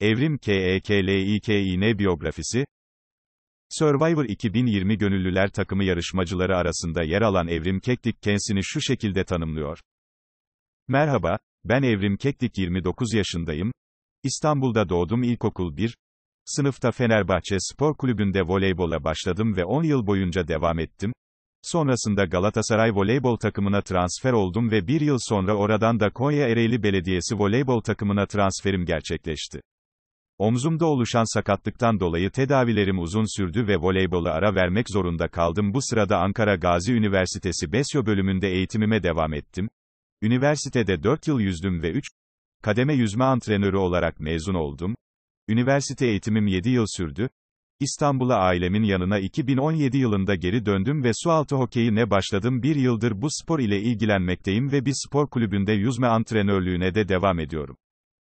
Evrim KEKLİKİN biyografisi Survivor 2020 gönüllüler takımı yarışmacıları arasında yer alan Evrim Keklik kendisini şu şekilde tanımlıyor. Merhaba, ben Evrim Keklik 29 yaşındayım. İstanbul'da doğdum ilkokul 1. Sınıfta Fenerbahçe Spor Kulübü'nde voleybola başladım ve 10 yıl boyunca devam ettim. Sonrasında Galatasaray voleybol takımına transfer oldum ve bir yıl sonra oradan da Konya Ereğli Belediyesi voleybol takımına transferim gerçekleşti. Omzumda oluşan sakatlıktan dolayı tedavilerim uzun sürdü ve voleybolu ara vermek zorunda kaldım. Bu sırada Ankara Gazi Üniversitesi Besyo bölümünde eğitimime devam ettim. Üniversitede 4 yıl yüzdüm ve 3 kademe yüzme antrenörü olarak mezun oldum. Üniversite eğitimim 7 yıl sürdü. İstanbul'a ailemin yanına 2017 yılında geri döndüm ve sualtı hokeyine başladım. Bir yıldır bu spor ile ilgilenmekteyim ve bir spor kulübünde yüzme antrenörlüğüne de devam ediyorum.